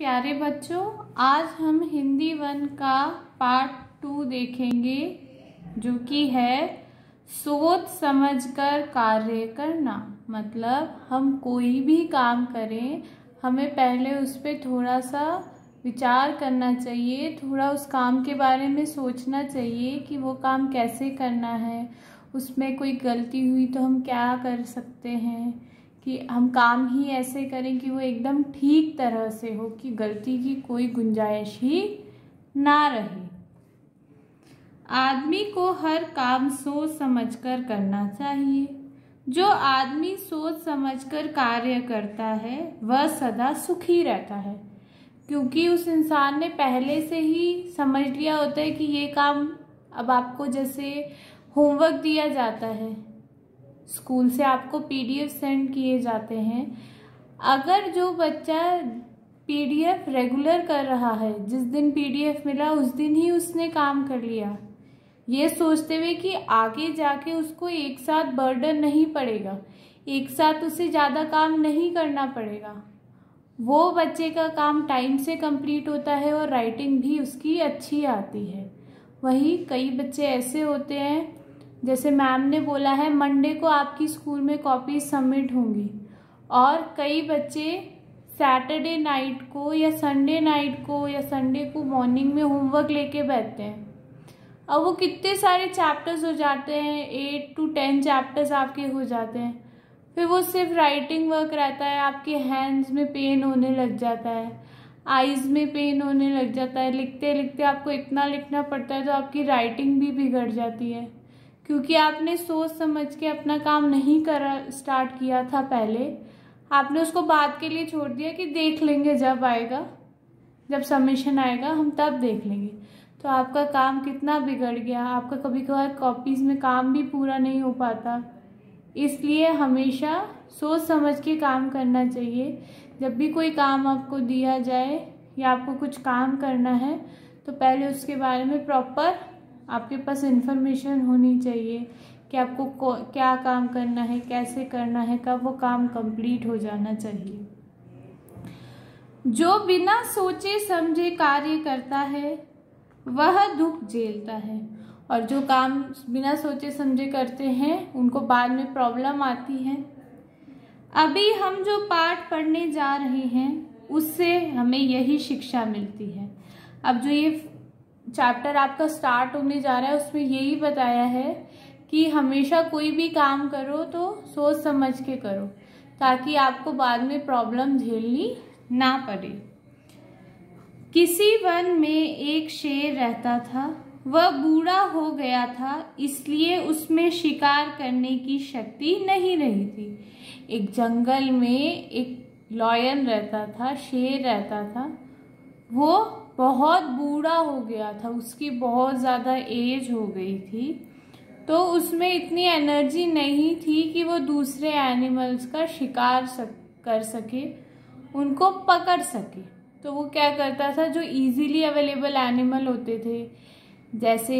प्यारे बच्चों आज हम हिंदी वन का पार्ट टू देखेंगे जो कि है सोच समझकर कार्य करना मतलब हम कोई भी काम करें हमें पहले उस पर थोड़ा सा विचार करना चाहिए थोड़ा उस काम के बारे में सोचना चाहिए कि वो काम कैसे करना है उसमें कोई गलती हुई तो हम क्या कर सकते हैं कि हम काम ही ऐसे करें कि वो एकदम ठीक तरह से हो कि गलती की कोई गुंजाइश ही ना रहे आदमी को हर काम सोच समझकर करना चाहिए जो आदमी सोच समझकर कार्य करता है वह सदा सुखी रहता है क्योंकि उस इंसान ने पहले से ही समझ लिया होता है कि ये काम अब आपको जैसे होमवर्क दिया जाता है स्कूल से आपको पीडीएफ सेंड किए जाते हैं अगर जो बच्चा पीडीएफ रेगुलर कर रहा है जिस दिन पीडीएफ मिला उस दिन ही उसने काम कर लिया ये सोचते हुए कि आगे जाके उसको एक साथ बर्डन नहीं पड़ेगा एक साथ उसे ज़्यादा काम नहीं करना पड़ेगा वो बच्चे का काम टाइम से कंप्लीट होता है और राइटिंग भी उसकी अच्छी आती है वहीं कई बच्चे ऐसे होते हैं जैसे मैम ने बोला है मंडे को आपकी स्कूल में कॉपी सबमिट होंगी और कई बच्चे सैटरडे नाइट को या संडे नाइट को या संडे को मॉर्निंग में होमवर्क लेके बैठते हैं अब वो कितने सारे चैप्टर्स हो जाते हैं एट टू टेन चैप्टर्स आपके हो जाते हैं फिर वो सिर्फ राइटिंग वर्क रहता है आपके हैंड्स में पेन होने लग जाता है आइज़ में पेन होने लग जाता है लिखते लिखते आपको इतना लिखना पड़ता है तो आपकी राइटिंग भी बिगड़ जाती है क्योंकि आपने सोच समझ के अपना काम नहीं करा स्टार्ट किया था पहले आपने उसको बाद के लिए छोड़ दिया कि देख लेंगे जब आएगा जब सबमिशन आएगा हम तब देख लेंगे तो आपका काम कितना बिगड़ गया आपका कभी कभार कॉपीज़ में काम भी पूरा नहीं हो पाता इसलिए हमेशा सोच समझ के काम करना चाहिए जब भी कोई काम आपको दिया जाए या आपको कुछ काम करना है तो पहले उसके बारे में प्रॉपर आपके पास इन्फॉर्मेशन होनी चाहिए कि आपको क्या काम करना है कैसे करना है कब वो काम कंप्लीट हो जाना चाहिए जो बिना सोचे समझे कार्य करता है वह दुख झेलता है और जो काम बिना सोचे समझे करते हैं उनको बाद में प्रॉब्लम आती है अभी हम जो पाठ पढ़ने जा रहे हैं उससे हमें यही शिक्षा मिलती है अब जो ये चैप्टर आपका स्टार्ट होने जा रहा है उसमें यही बताया है कि हमेशा कोई भी काम करो तो सोच समझ के करो ताकि आपको बाद में प्रॉब्लम झेलनी ना पड़े किसी वन में एक शेर रहता था वह बूढ़ा हो गया था इसलिए उसमें शिकार करने की शक्ति नहीं रही थी एक जंगल में एक लॉयन रहता था शेर रहता था वो बहुत बूढ़ा हो गया था उसकी बहुत ज़्यादा एज हो गई थी तो उसमें इतनी एनर्जी नहीं थी कि वो दूसरे एनिमल्स का शिकार सक कर सके उनको पकड़ सके तो वो क्या करता था जो इजीली अवेलेबल एनिमल होते थे जैसे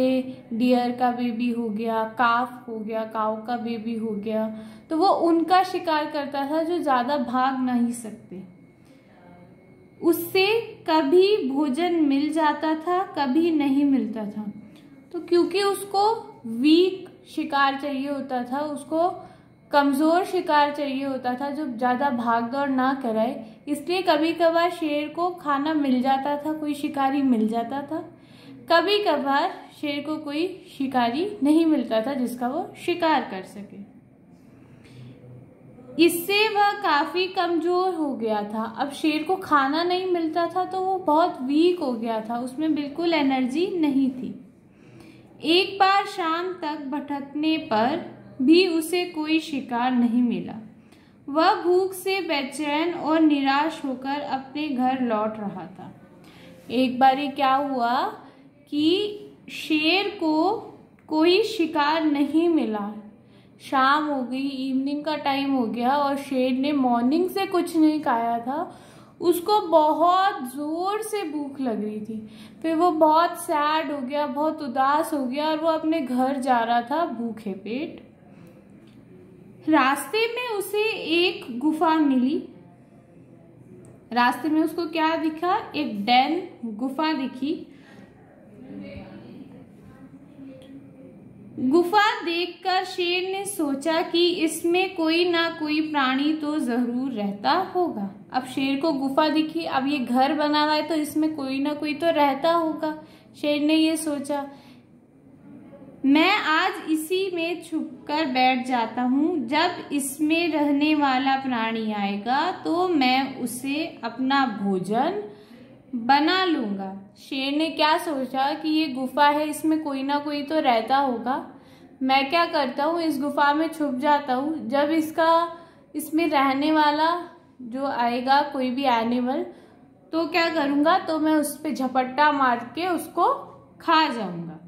डियर का बेबी हो गया काफ हो गया काव का बेबी हो गया तो वो उनका शिकार करता था जो ज़्यादा भाग नहीं सकते उससे कभी भोजन मिल जाता था कभी नहीं मिलता था तो क्योंकि उसको वीक शिकार चाहिए होता था उसको कमज़ोर शिकार चाहिए होता था जो ज़्यादा भाग दौड़ ना कराए इसलिए कभी कभार शेर को खाना मिल जाता था कोई शिकारी मिल जाता था कभी कभार शेर को कोई शिकारी नहीं मिलता था जिसका वो शिकार कर सके इससे वह काफ़ी कमज़ोर हो गया था अब शेर को खाना नहीं मिलता था तो वो बहुत वीक हो गया था उसमें बिल्कुल एनर्जी नहीं थी एक बार शाम तक भटकने पर भी उसे कोई शिकार नहीं मिला वह भूख से बेचैन और निराश होकर अपने घर लौट रहा था एक बार ये क्या हुआ कि शेर को कोई शिकार नहीं मिला शाम हो गई इवनिंग का टाइम हो गया और शेर ने मॉर्निंग से कुछ नहीं खाया था उसको बहुत ज़ोर से भूख लग रही थी फिर वो बहुत सैड हो गया बहुत उदास हो गया और वो अपने घर जा रहा था भूखे पेट रास्ते में उसे एक गुफा मिली रास्ते में उसको क्या दिखा एक डैन गुफा दिखी गुफा देखकर शेर ने सोचा कि इसमें कोई ना कोई प्राणी तो ज़रूर रहता होगा अब शेर को गुफा दिखी अब ये घर बना हुआ है तो इसमें कोई ना कोई तो रहता होगा शेर ने ये सोचा मैं आज इसी में छुपकर बैठ जाता हूँ जब इसमें रहने वाला प्राणी आएगा तो मैं उसे अपना भोजन बना लूंगा शेर ने क्या सोचा कि ये गुफा है इसमें कोई ना कोई तो रहता होगा मैं क्या करता हूँ इस गुफा में छुप जाता हूँ जब इसका इसमें रहने वाला जो आएगा कोई भी एनिमल तो क्या करूँगा तो मैं उस पर झपट्टा मार के उसको खा जाऊंगा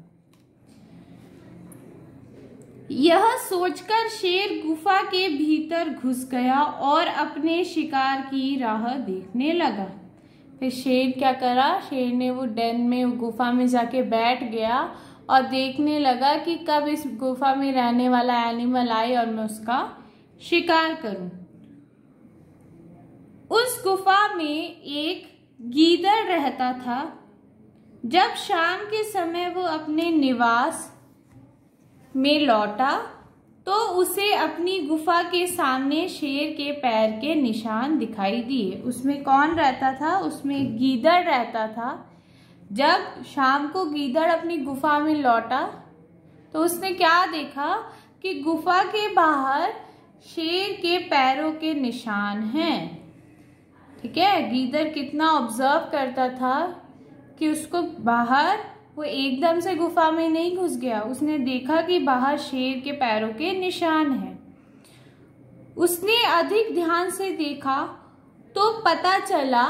यह सोचकर शेर गुफा के भीतर घुस गया और अपने शिकार की राह देखने लगा फिर शेर क्या करा शेर ने वो डेन में गुफा में जाके बैठ गया और देखने लगा कि कब इस गुफा में रहने वाला एनिमल आए और मैं उसका शिकार करूं उस गुफा में एक गीदर रहता था जब शाम के समय वो अपने निवास में लौटा तो उसे अपनी गुफा के सामने शेर के पैर के निशान दिखाई दिए उसमें कौन रहता था उसमें गीदड़ रहता था जब शाम को गीदड़ अपनी गुफा में लौटा तो उसने क्या देखा कि गुफा के बाहर शेर के पैरों के निशान हैं ठीक है गीदड़ कितना ऑब्जर्व करता था कि उसको बाहर वो एकदम से गुफा में नहीं घुस गया उसने देखा कि बाहर शेर के पैरों के निशान है उसने अधिक ध्यान से देखा तो पता चला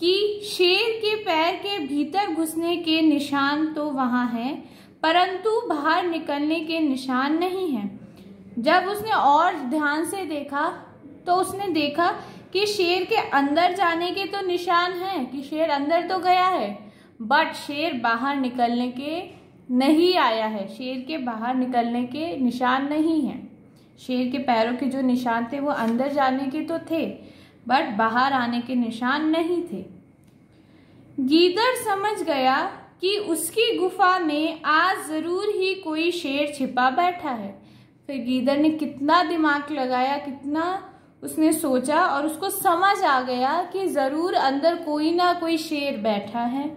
कि शेर के पैर के भीतर घुसने के निशान तो वहां हैं परंतु बाहर निकलने के निशान नहीं हैं जब उसने और ध्यान से देखा तो उसने देखा कि शेर के अंदर जाने के तो निशान हैं कि शेर अंदर तो गया है बट शेर बाहर निकलने के नहीं आया है शेर के बाहर निकलने के निशान नहीं हैं शेर के पैरों के जो निशान थे वो अंदर जाने के तो थे बट बाहर आने के निशान नहीं थे गीदर समझ गया कि उसकी गुफा में आज ज़रूर ही कोई शेर छिपा बैठा है फिर गीदर ने कितना दिमाग लगाया कितना उसने सोचा और उसको समझ आ गया कि ज़रूर अंदर कोई ना कोई शेर बैठा है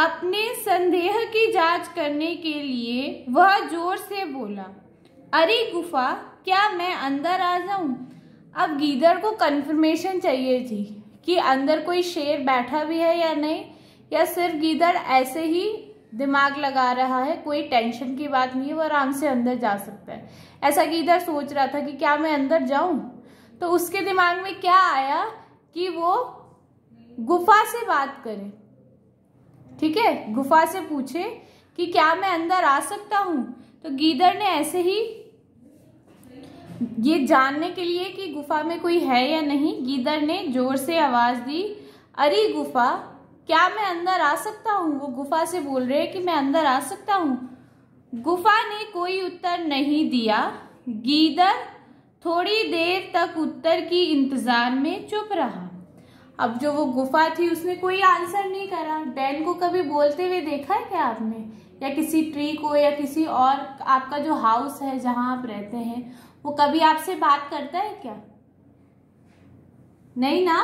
अपने संदेह की जांच करने के लिए वह जोर से बोला अरे गुफा क्या मैं अंदर आ जाऊं अब गीदर को कंफर्मेशन चाहिए थी कि अंदर कोई शेर बैठा भी है या नहीं या सिर्फ गीदर ऐसे ही दिमाग लगा रहा है कोई टेंशन की बात नहीं है वो आराम से अंदर जा सकता है ऐसा गीदर सोच रहा था कि क्या मैं अंदर जाऊं तो उसके दिमाग में क्या आया कि वो गुफा से बात करे ठीक है गुफा से पूछे कि क्या मैं अंदर आ सकता हूं तो गीदर ने ऐसे ही ये जानने के लिए कि गुफा में कोई है या नहीं गीदर ने जोर से आवाज दी अरे गुफा क्या मैं अंदर आ सकता हूँ वो गुफा से बोल रहे हैं कि मैं अंदर आ सकता हूँ गुफा ने कोई उत्तर नहीं दिया गीदर थोड़ी देर तक उत्तर की इंतजार में चुप रहा अब जो वो गुफा थी उसने कोई आंसर नहीं करा डैन को कभी बोलते हुए देखा है क्या आपने या किसी ट्री को या किसी और आपका जो हाउस है जहां आप रहते हैं वो कभी आपसे बात करता है क्या नहीं ना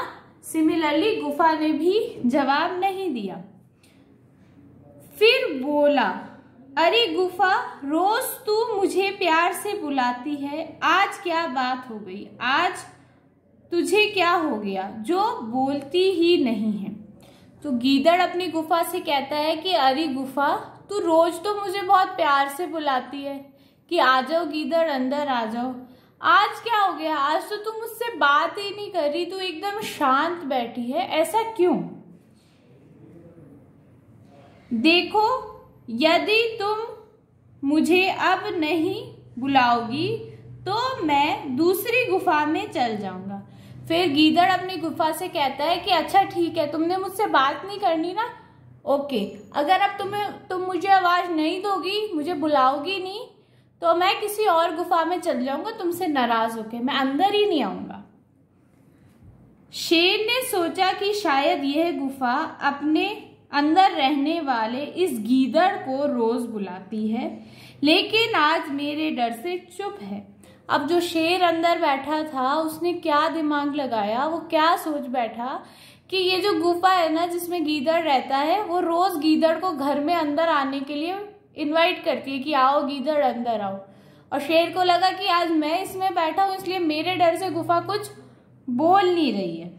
सिमिलरली गुफा ने भी जवाब नहीं दिया फिर बोला अरे गुफा रोज तू मुझे प्यार से बुलाती है आज क्या बात हो गई आज तुझे क्या हो गया जो बोलती ही नहीं है तो गीदड़ अपनी गुफा से कहता है कि अरे गुफा तू रोज तो मुझे बहुत प्यार से बुलाती है कि आ जाओ गीदड़ अंदर आ जाओ आज क्या हो गया आज तो तुम मुझसे बात ही नहीं कर रही तू एकदम शांत बैठी है ऐसा क्यों देखो यदि तुम मुझे अब नहीं बुलाओगी तो मैं दूसरी गुफा में चल जाऊंगा फिर गीदड़ अपनी गुफा से कहता है कि अच्छा ठीक है तुमने मुझसे बात नहीं करनी ना ओके अगर अब तुम्हें तुम मुझे आवाज़ नहीं दोगी मुझे बुलाओगी नहीं तो मैं किसी और गुफा में चल जाऊंगा तुमसे नाराज़ होके मैं अंदर ही नहीं आऊंगा शेर ने सोचा कि शायद यह गुफा अपने अंदर रहने वाले इस गीदड़ को रोज़ बुलाती है लेकिन आज मेरे डर से चुप है अब जो शेर अंदर बैठा था उसने क्या दिमाग लगाया वो क्या सोच बैठा कि ये जो गुफा है ना जिसमें गीदड़ रहता है वो रोज गीदड़ को घर में अंदर आने के लिए इनवाइट करती है कि आओ गीदड़ अंदर आओ और शेर को लगा कि आज मैं इसमें बैठा हूं इसलिए मेरे डर से गुफा कुछ बोल नहीं रही है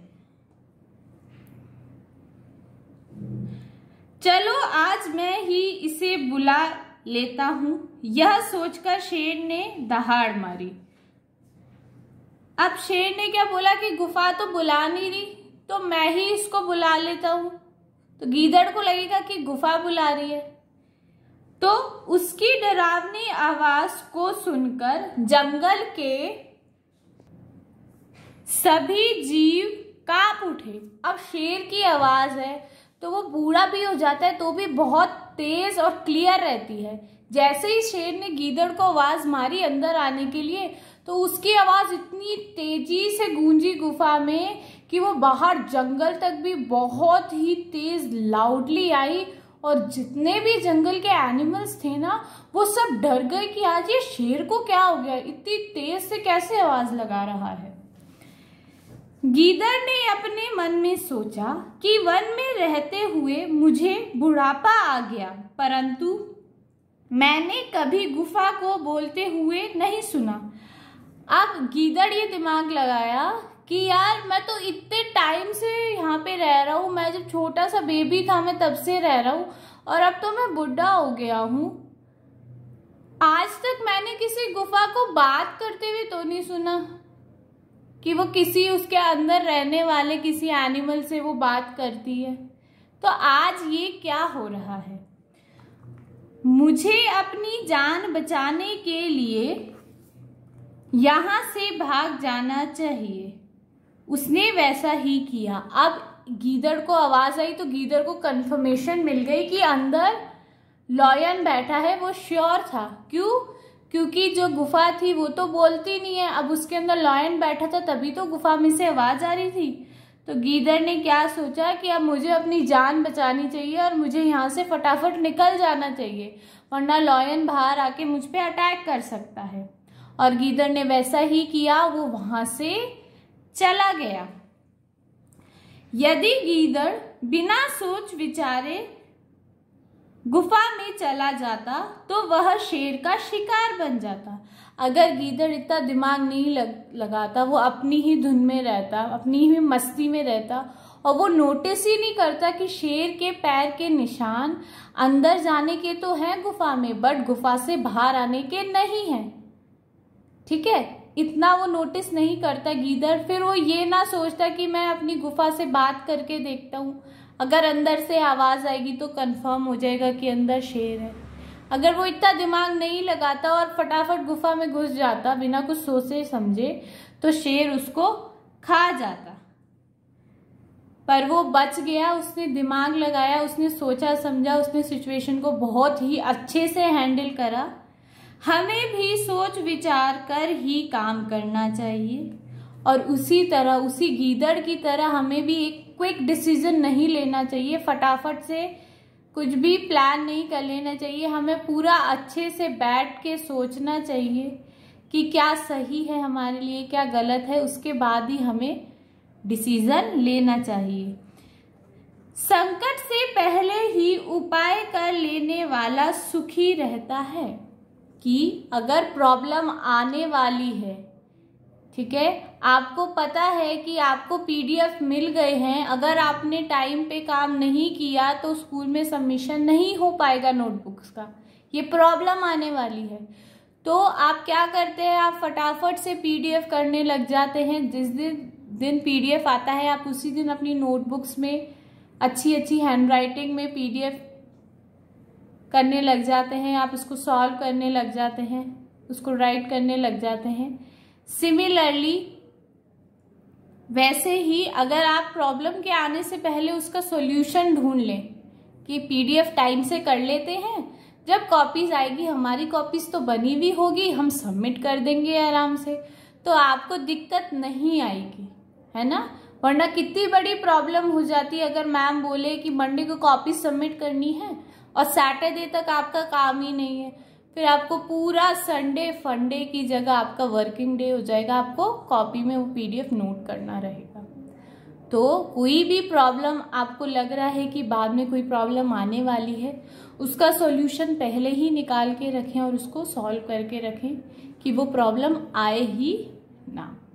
चलो आज मैं ही इसे बुला लेता हूं यह सोचकर शेर ने दहाड़ मारी अब शेर ने क्या बोला कि गुफा तो बुला नहीं रही तो मैं ही इसको बुला लेता हूं तो गीदड़ को लगेगा कि गुफा बुला रही है तो उसकी डरावनी आवाज को सुनकर जंगल के सभी जीव कांप उठे अब शेर की आवाज है तो वो बूढ़ा भी हो जाता है तो भी बहुत तेज और क्लियर रहती है जैसे ही शेर ने गीदड़ को आवाज मारी अंदर आने के लिए तो उसकी आवाज इतनी तेजी से गूंजी गुफा में कि वो बाहर जंगल तक भी बहुत ही तेज लाउडली आई और जितने भी जंगल के एनिमल्स थे ना वो सब डर गए कि आज ये शेर को क्या हो गया इतनी तेज से कैसे आवाज लगा रहा है गीदड़ ने अपने मन में सोचा कि वन में रहते हुए मुझे बुढ़ापा आ गया परंतु मैंने कभी गुफा को बोलते हुए नहीं सुना अब गीदड़ ये दिमाग लगाया कि यार मैं तो इतने टाइम से यहाँ पे रह रहा हूँ मैं जब छोटा सा बेबी था मैं तब से रह रहा हूँ और अब तो मैं बुढ़ा हो गया हूँ आज तक मैंने किसी गुफा को बात करते हुए तो नहीं सुना कि वो किसी उसके अंदर रहने वाले किसी एनिमल से वो बात करती है तो आज ये क्या हो रहा है मुझे अपनी जान बचाने के लिए यहाँ से भाग जाना चाहिए उसने वैसा ही किया अब गीदड़ को आवाज़ आई तो गीदड़ को कंफर्मेशन मिल गई कि अंदर लॉयन बैठा है वो श्योर था क्यों क्योंकि जो गुफा थी वो तो बोलती नहीं है अब उसके अंदर लॉयन बैठा था तभी तो गुफा में से आवाज़ आ रही थी तो गीदर ने क्या सोचा कि अब मुझे अपनी जान बचानी चाहिए और मुझे यहाँ से फटाफट निकल जाना चाहिए वरना लॉयन बाहर आके मुझ पर अटैक कर सकता है और गीदर ने वैसा ही किया वो वहां से चला गया यदि गीदड़ बिना सोच विचारे गुफा में चला जाता तो वह शेर का शिकार बन जाता अगर गीदड़ इतना दिमाग नहीं लग लगाता वो अपनी ही धुन में रहता अपनी ही मस्ती में रहता और वो नोटिस ही नहीं करता कि शेर के पैर के निशान अंदर जाने के तो हैं गुफा में बट गुफा से बाहर आने के नहीं हैं ठीक है इतना वो नोटिस नहीं करता गीदड़ फिर वो ये ना सोचता कि मैं अपनी गुफा से बात करके देखता हूँ अगर अंदर से आवाज़ आएगी तो कंफर्म हो जाएगा कि अंदर शेर है अगर वो इतना दिमाग नहीं लगाता और फटाफट गुफा में घुस जाता बिना कुछ सोचे समझे तो शेर उसको खा जाता पर वो बच गया उसने दिमाग लगाया उसने सोचा समझा उसने सिचुएशन को बहुत ही अच्छे से हैंडल करा हमें भी सोच विचार कर ही काम करना चाहिए और उसी तरह उसी गीदड़ की तरह हमें भी एक क्विक डिसीजन नहीं लेना चाहिए फटाफट से कुछ भी प्लान नहीं कर लेना चाहिए हमें पूरा अच्छे से बैठ के सोचना चाहिए कि क्या सही है हमारे लिए क्या गलत है उसके बाद ही हमें डिसीज़न लेना चाहिए संकट से पहले ही उपाय कर लेने वाला सुखी रहता है कि अगर प्रॉब्लम आने वाली है ठीक है आपको पता है कि आपको पीडीएफ मिल गए हैं अगर आपने टाइम पे काम नहीं किया तो स्कूल में सबमिशन नहीं हो पाएगा नोटबुक्स का ये प्रॉब्लम आने वाली है तो आप क्या करते हैं आप फटाफट से पीडीएफ करने लग जाते हैं जिस दिन दिन पीडीएफ आता है आप उसी दिन अपनी नोटबुक्स में अच्छी अच्छी हैंडराइटिंग में पीडीएफ करने लग जाते हैं आप उसको सॉल्व करने लग जाते हैं उसको राइट करने लग जाते हैं सिमिलरली वैसे ही अगर आप प्रॉब्लम के आने से पहले उसका सॉल्यूशन ढूंढ लें कि पीडीएफ टाइम से कर लेते हैं जब कॉपीज आएगी हमारी कॉपीज तो बनी हुई होगी हम सबमिट कर देंगे आराम से तो आपको दिक्कत नहीं आएगी है ना वरना कितनी बड़ी प्रॉब्लम हो जाती है अगर मैम बोले कि मंडे को कॉपी सबमिट करनी है और सैटरडे तक आपका काम ही नहीं है फिर आपको पूरा संडे फंडे की जगह आपका वर्किंग डे हो जाएगा आपको कॉपी में वो पीडीएफ नोट करना रहेगा तो कोई भी प्रॉब्लम आपको लग रहा है कि बाद में कोई प्रॉब्लम आने वाली है उसका सॉल्यूशन पहले ही निकाल के रखें और उसको सॉल्व करके रखें कि वो प्रॉब्लम आए ही ना